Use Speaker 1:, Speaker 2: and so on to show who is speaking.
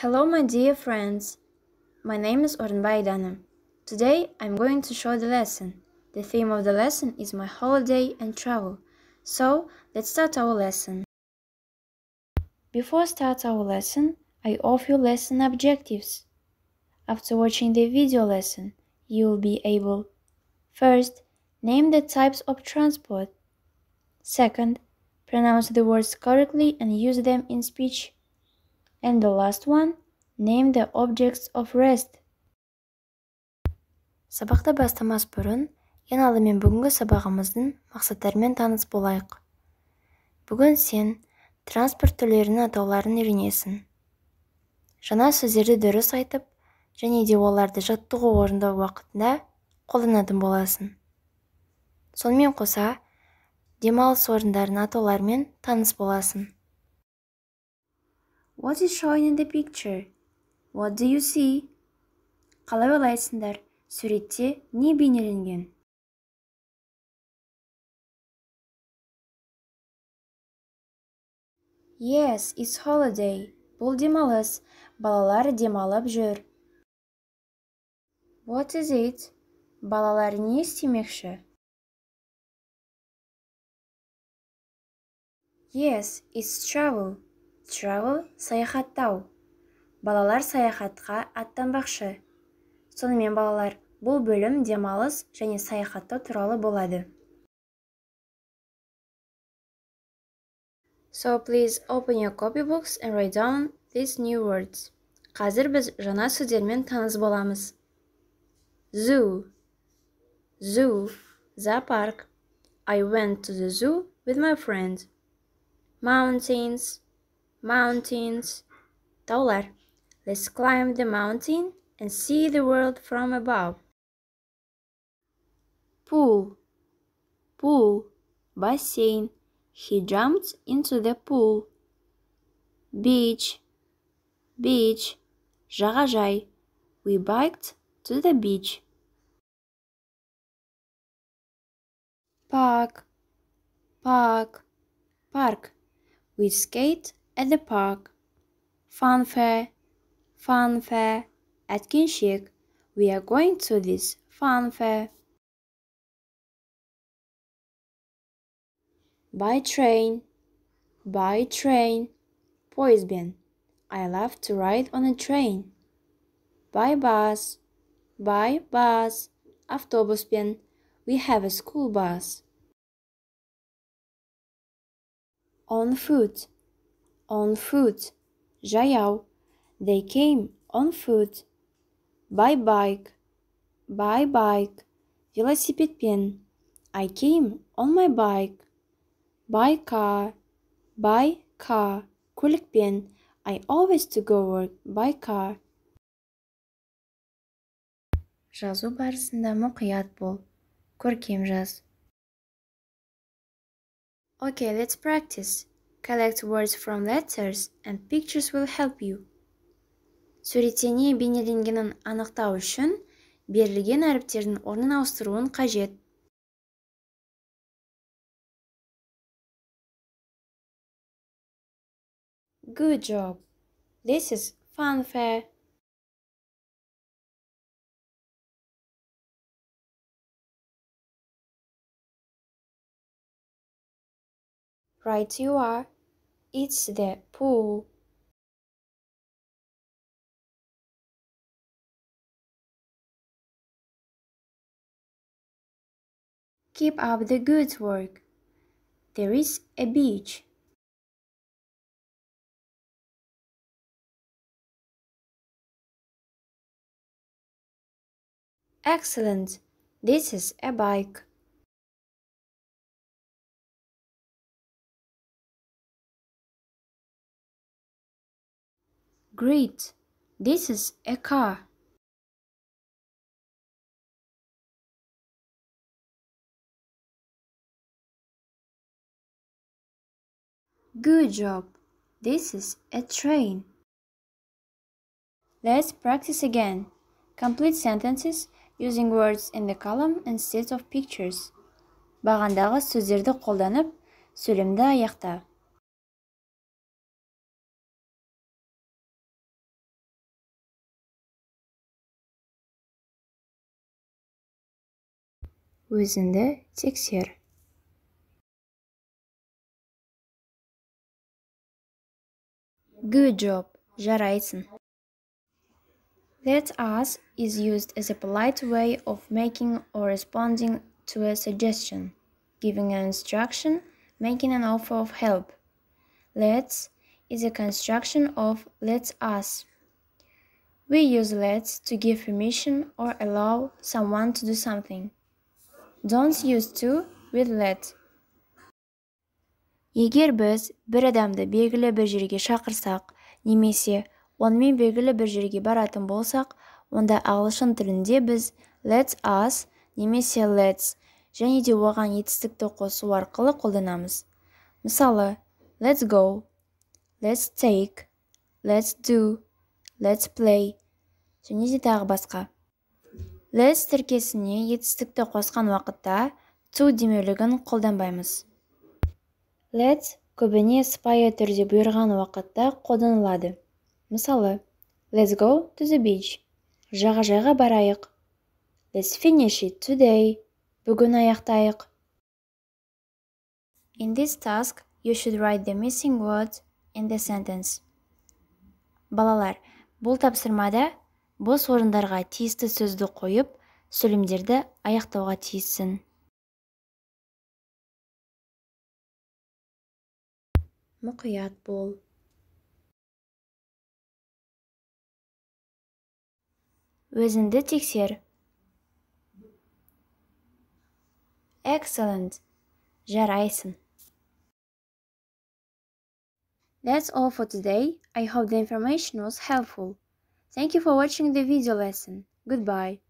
Speaker 1: Hello my dear friends, my name is Ornbay Danam. Today I'm going to show the lesson. The theme of the lesson is my holiday and travel. So let's start our lesson. Before start our lesson, I offer you lesson objectives. After watching the video lesson, you will be able First, name the types of transport. Second, pronounce the words correctly and use them in speech. And the last one, name the objects of rest. Сабақты бастамас бұрын, ең алымен бүгінгі сабағымыздың мақсаттарымен таныс болайық. Бүгін сен транспорт түрлерінің атауларын үйренесің. Жаңа сөздерді дұрыс айтып, және де оларды жаттығу орындау уақытында қолданатын боласың. Сонымен қоса, демалыс орындарының атауларымен таныс боласың. What is shown in the picture? What do you see? Қалай ойлайсыңдар? Суретте
Speaker 2: не бейнеленген? Yes, it's holiday. Бұл демалыс. Балалар демалып жүр. What is it? Балалар не істемекші? Yes, it's travel travel саяхаттау
Speaker 1: балалар саяхатқа бақшы. сонымен балалар бұл бөлім демалыс және саяхаттау туралы болады So please open your copybooks and write down these new words. Қазір біз жаңа сөздермен таныс боламыз. Zoo. Zoo. Зоопарк. I went to the zoo with my friend. Mountains. mountains. Dollar. Let's climb the mountain and see the world from above. Pool. Pool. bassin. He jumped into the pool. Beach.
Speaker 2: Beach. Жағажай. We biked to the beach. Park. Park. Park. We skate at the park.
Speaker 1: Funfair, funfair at Kinshik. We are going to this funfair. By train, by train, Poisben. I love to ride on a train. By bus, by bus, автобуспен. We have a school bus. On foot on foot. Jayao. They came on foot. By bike. By bike. Велосипедпен. I came on my bike. By car. By car. Көлікпен. I always to
Speaker 2: go work by car. Жазу барысында мұқият бол. Көркем жаз.
Speaker 1: Okay, let's practice. Collect words from letters and pictures will help you. Суреттене бейнеленгенін анықтау үшін берілген
Speaker 2: әріптердің орнын ауыстыруын қажет. Good job! This is fun fair! Right you are. It's the pool. Keep up the good work. There is a beach. Excellent. This is a bike. Great! This is a car. Good job! This is a train.
Speaker 1: Let's practice again. Complete sentences using words in the column instead of pictures. Бағандағы сөздерді қолданып,
Speaker 2: сөйлемді аяқта. өзіңді тексер good job жарайсың that us is used as a polite way
Speaker 1: of making or responding to a suggestion giving an instruction making an offer of help let's is a construction of let us we use let's to give permission or allow someone to do something Don't use to with let. Егер біз бір адамды белгілі бір жерге шақырсақ, немесе онымен белгілі бір жерге баратын болсақ, онда ағылшын тілінде біз let us немесе let's және де оған етістікті қосу арқылы қолданамыз. Мысалы, let's go, let's take, let's do, let's play және де тағы басқа лес тіркесіне етістікті қосқан уақытта to демеулігін қолданбаймыз. Let's көбіне сыпайы түрде бұйырған уақытта қолданылады. Мысалы, let's go to the beach. Жағажайға барайық. Let's finish it today. Бүгін аяқтайық. In this task, you should write the missing words in the sentence. Балалар, бұл тапсырмада бос орындарға тиісті сөзді қойып
Speaker 2: сөйлемдерді аяқтауға тиіссін мұқият бол өзіңді тексер
Speaker 1: excellent жарайсың That's all for today. I hope the information
Speaker 2: was helpful. Thank you for watching the video lesson. Goodbye.